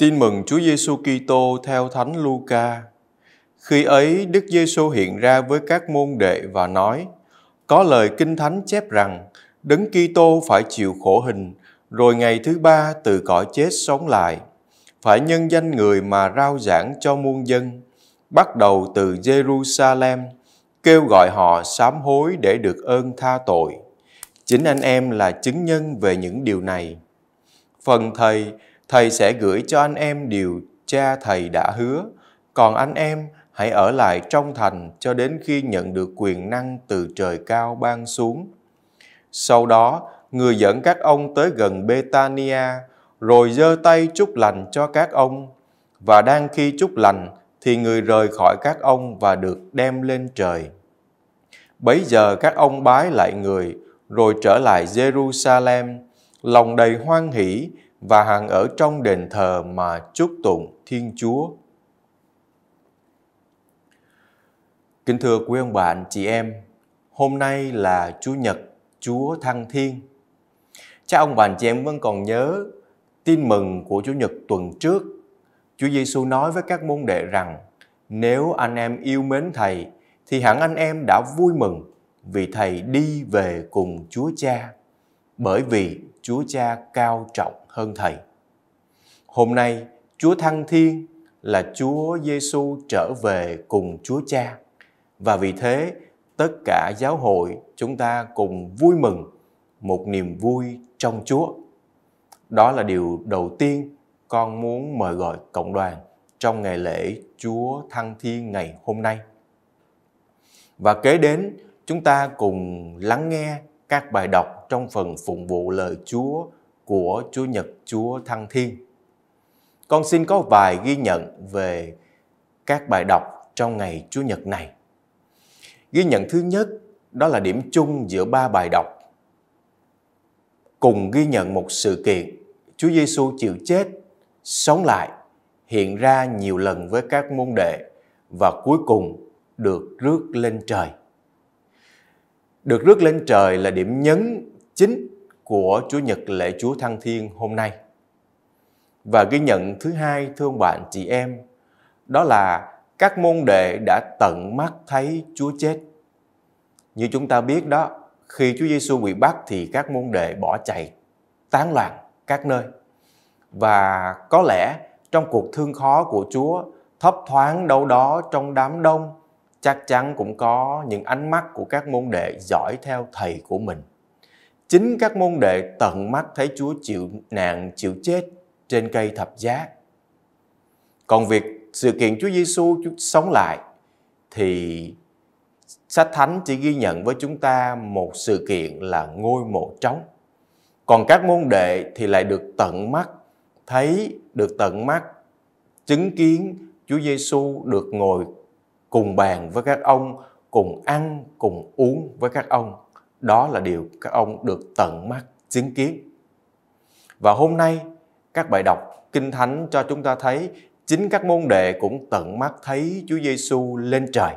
Tin mừng Chúa Giêsu Kitô theo Thánh Luca. Khi ấy Đức Giêsu hiện ra với các môn đệ và nói: Có lời Kinh Thánh chép rằng Đấng Kitô phải chịu khổ hình, rồi ngày thứ ba từ cõi chết sống lại. Phải nhân danh người mà rao giảng cho muôn dân, bắt đầu từ Jerusalem, kêu gọi họ sám hối để được ơn tha tội. Chính anh em là chứng nhân về những điều này. Phần thầy Thầy sẽ gửi cho anh em điều cha thầy đã hứa, còn anh em hãy ở lại trong thành cho đến khi nhận được quyền năng từ trời cao ban xuống. Sau đó, người dẫn các ông tới gần Betania, rồi giơ tay chúc lành cho các ông. Và đang khi chúc lành, thì người rời khỏi các ông và được đem lên trời. Bấy giờ các ông bái lại người, rồi trở lại Jerusalem, lòng đầy hoan hỷ và hàng ở trong đền thờ mà chúc tụng Thiên Chúa. Kính thưa quý ông bạn, chị em, hôm nay là Chúa Nhật, Chúa Thăng Thiên. Cha ông bạn chị em vẫn còn nhớ tin mừng của Chúa Nhật tuần trước. Chúa Giêsu nói với các môn đệ rằng, nếu anh em yêu mến Thầy, thì hẳn anh em đã vui mừng vì Thầy đi về cùng Chúa Cha bởi vì Chúa Cha cao trọng hơn Thầy. Hôm nay, Chúa Thăng Thiên là Chúa Giêsu trở về cùng Chúa Cha. Và vì thế, tất cả giáo hội chúng ta cùng vui mừng một niềm vui trong Chúa. Đó là điều đầu tiên con muốn mời gọi cộng đoàn trong ngày lễ Chúa Thăng Thiên ngày hôm nay. Và kế đến, chúng ta cùng lắng nghe các bài đọc trong phần phụng vụ lời Chúa của Chúa Nhật Chúa Thăng Thiên. Con xin có vài ghi nhận về các bài đọc trong ngày Chúa Nhật này. Ghi nhận thứ nhất đó là điểm chung giữa ba bài đọc. Cùng ghi nhận một sự kiện Chúa Giêsu chịu chết, sống lại, hiện ra nhiều lần với các môn đệ và cuối cùng được rước lên trời được rước lên trời là điểm nhấn chính của Chúa nhật lễ Chúa Thăng Thiên hôm nay. Và ghi nhận thứ hai thưa ông bạn chị em, đó là các môn đệ đã tận mắt thấy Chúa chết. Như chúng ta biết đó, khi Chúa Giêsu bị bắt thì các môn đệ bỏ chạy tán loạn các nơi. Và có lẽ trong cuộc thương khó của Chúa thấp thoáng đâu đó trong đám đông chắc chắn cũng có những ánh mắt của các môn đệ giỏi theo thầy của mình. Chính các môn đệ tận mắt thấy Chúa chịu nạn, chịu chết trên cây thập giá. Còn việc sự kiện Chúa Giêsu sống lại thì sách thánh chỉ ghi nhận với chúng ta một sự kiện là ngôi mộ trống. Còn các môn đệ thì lại được tận mắt thấy, được tận mắt chứng kiến Chúa Giêsu được ngồi cùng bàn với các ông, cùng ăn, cùng uống với các ông. Đó là điều các ông được tận mắt chứng kiến. Và hôm nay, các bài đọc Kinh Thánh cho chúng ta thấy chính các môn đệ cũng tận mắt thấy Chúa Giêsu lên trời.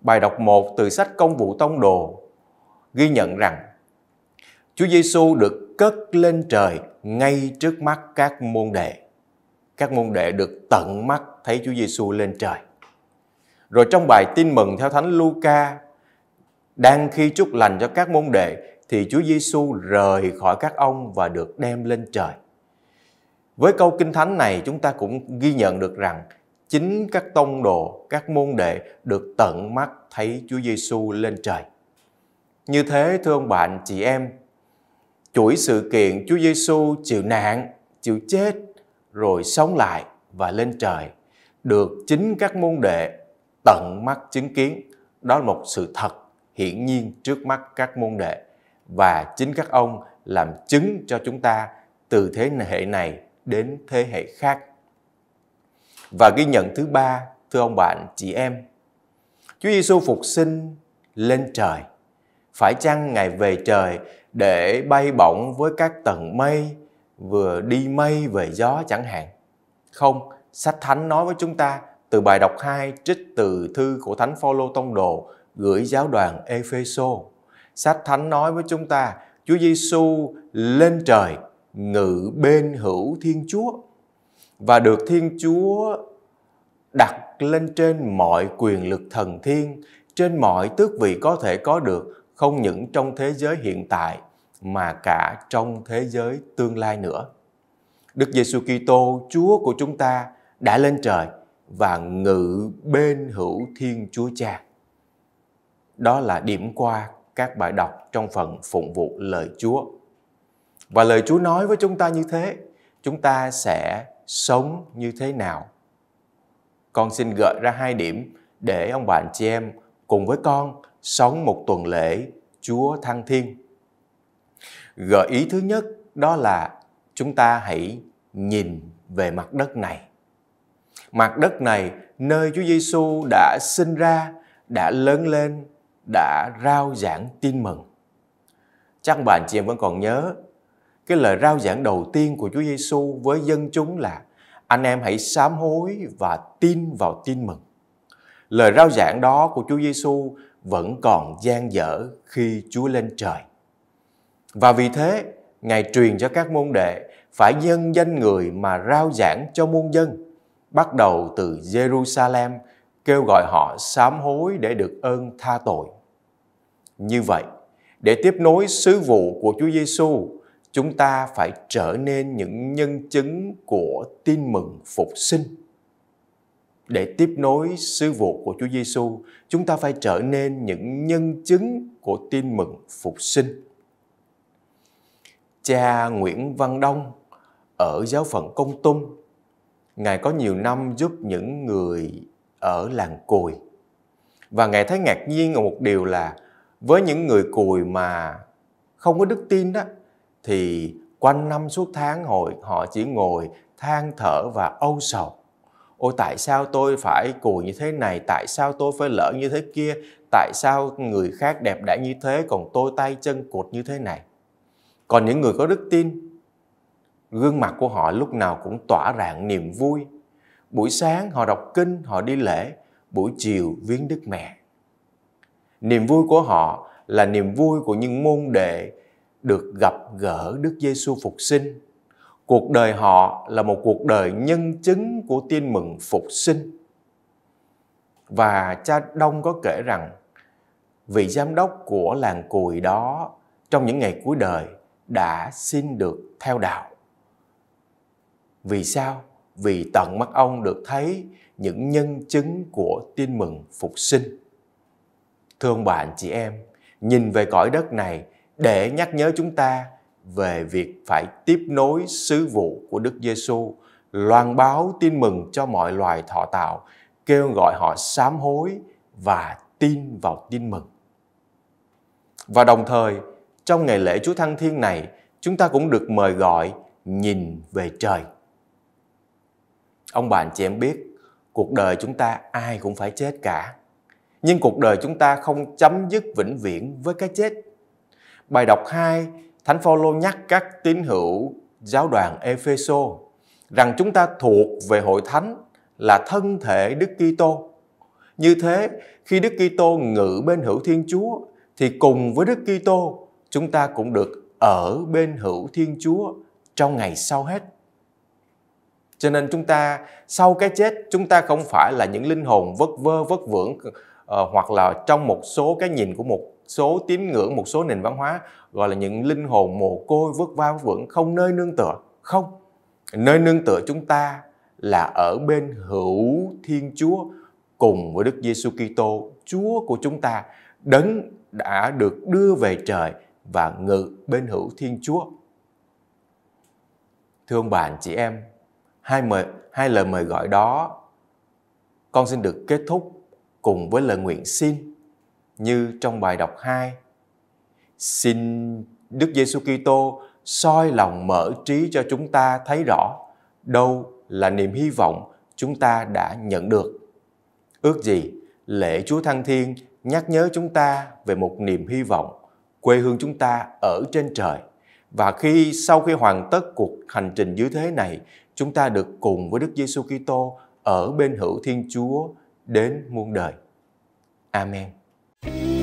Bài đọc 1 từ sách Công vụ Tông đồ ghi nhận rằng Chúa Giêsu được cất lên trời ngay trước mắt các môn đệ. Các môn đệ được tận mắt thấy Chúa Giêsu lên trời. Rồi trong bài tin mừng theo Thánh Luca, đang khi chúc lành cho các môn đệ thì Chúa Giêsu rời khỏi các ông và được đem lên trời. Với câu kinh thánh này chúng ta cũng ghi nhận được rằng chính các tông đồ, các môn đệ được tận mắt thấy Chúa Giêsu lên trời. Như thế thưa ông bạn, chị em, chuỗi sự kiện Chúa Giêsu chịu nạn, chịu chết rồi sống lại và lên trời được chính các môn đệ tận mắt chứng kiến đó là một sự thật hiển nhiên trước mắt các môn đệ và chính các ông làm chứng cho chúng ta từ thế hệ này đến thế hệ khác và ghi nhận thứ ba thưa ông bạn chị em Chúa Giêsu phục sinh lên trời phải chăng ngài về trời để bay bổng với các tầng mây vừa đi mây về gió chẳng hạn không sách thánh nói với chúng ta từ bài đọc 2 trích từ thư của Thánh Phaolô tông đồ gửi giáo đoàn Epheso. Sách Thánh nói với chúng ta, Chúa Giêsu lên trời ngự bên hữu Thiên Chúa và được Thiên Chúa đặt lên trên mọi quyền lực thần thiên, trên mọi tước vị có thể có được, không những trong thế giới hiện tại mà cả trong thế giới tương lai nữa. Đức Giêsu Kitô, Chúa của chúng ta đã lên trời và ngự bên hữu Thiên Chúa Cha. Đó là điểm qua các bài đọc trong phần phụng vụ lời Chúa. Và lời Chúa nói với chúng ta như thế, chúng ta sẽ sống như thế nào? Con xin gợi ra hai điểm để ông bạn chị em cùng với con sống một tuần lễ Chúa Thăng Thiên. Gợi ý thứ nhất đó là chúng ta hãy nhìn về mặt đất này Mặt đất này nơi Chúa Giêsu đã sinh ra, đã lớn lên, đã rao giảng tin mừng. Chắc bạn chị em vẫn còn nhớ cái lời rao giảng đầu tiên của Chúa Giêsu với dân chúng là anh em hãy sám hối và tin vào tin mừng. Lời rao giảng đó của Chúa Giêsu vẫn còn gian dở khi Chúa lên trời. Và vì thế, Ngài truyền cho các môn đệ phải nhân danh người mà rao giảng cho muôn dân bắt đầu từ Jerusalem kêu gọi họ sám hối để được ơn tha tội. Như vậy, để tiếp nối sứ vụ của Chúa Giêsu, chúng ta phải trở nên những nhân chứng của tin mừng phục sinh. Để tiếp nối sứ vụ của Chúa Giêsu, chúng ta phải trở nên những nhân chứng của tin mừng phục sinh. Cha Nguyễn Văn Đông ở giáo phận Công Tung Ngài có nhiều năm giúp những người ở làng cùi. Và Ngài thấy ngạc nhiên ở một điều là với những người cùi mà không có đức tin đó thì quanh năm suốt tháng hồi họ chỉ ngồi than thở và âu sầu. Ôi tại sao tôi phải cùi như thế này, tại sao tôi phải lỡ như thế kia, tại sao người khác đẹp đã như thế còn tôi tay chân cột như thế này. Còn những người có đức tin gương mặt của họ lúc nào cũng tỏa rạng niềm vui. Buổi sáng họ đọc kinh, họ đi lễ, buổi chiều viếng Đức Mẹ. Niềm vui của họ là niềm vui của những môn đệ được gặp gỡ Đức Giêsu phục sinh. Cuộc đời họ là một cuộc đời nhân chứng của tin mừng phục sinh. Và cha Đông có kể rằng vị giám đốc của làng cùi đó trong những ngày cuối đời đã xin được theo đạo. Vì sao? Vì tận mắt ông được thấy những nhân chứng của tin mừng phục sinh. Thưa ông bạn, chị em, nhìn về cõi đất này để nhắc nhớ chúng ta về việc phải tiếp nối sứ vụ của Đức Giêsu, loan báo tin mừng cho mọi loài thọ tạo, kêu gọi họ sám hối và tin vào tin mừng. Và đồng thời, trong ngày lễ Chúa Thăng Thiên này, chúng ta cũng được mời gọi nhìn về trời Ông bà anh chị em biết, cuộc đời chúng ta ai cũng phải chết cả. Nhưng cuộc đời chúng ta không chấm dứt vĩnh viễn với cái chết. Bài đọc 2, Thánh Phaolô nhắc các tín hữu giáo đoàn Epheso rằng chúng ta thuộc về hội thánh là thân thể Đức Kitô. Như thế, khi Đức Kitô ngự bên hữu Thiên Chúa thì cùng với Đức Kitô chúng ta cũng được ở bên hữu Thiên Chúa trong ngày sau hết. Cho nên chúng ta sau cái chết chúng ta không phải là những linh hồn vất vơ vất vưởng uh, hoặc là trong một số cái nhìn của một số tín ngưỡng một số nền văn hóa gọi là những linh hồn mồ côi vất vả vất vưởng không nơi nương tựa không nơi nương tựa chúng ta là ở bên hữu Thiên Chúa cùng với Đức Giêsu Kitô Chúa của chúng ta đấng đã được đưa về trời và ngự bên hữu Thiên Chúa. thương bạn chị em, hai, mời, hai lời mời gọi đó con xin được kết thúc cùng với lời nguyện xin như trong bài đọc 2. Xin Đức Giêsu Kitô soi lòng mở trí cho chúng ta thấy rõ đâu là niềm hy vọng chúng ta đã nhận được. Ước gì lễ Chúa Thăng Thiên nhắc nhớ chúng ta về một niềm hy vọng quê hương chúng ta ở trên trời. Và khi sau khi hoàn tất cuộc hành trình dưới thế này, chúng ta được cùng với Đức Giêsu Kitô ở bên hữu Thiên Chúa đến muôn đời. Amen.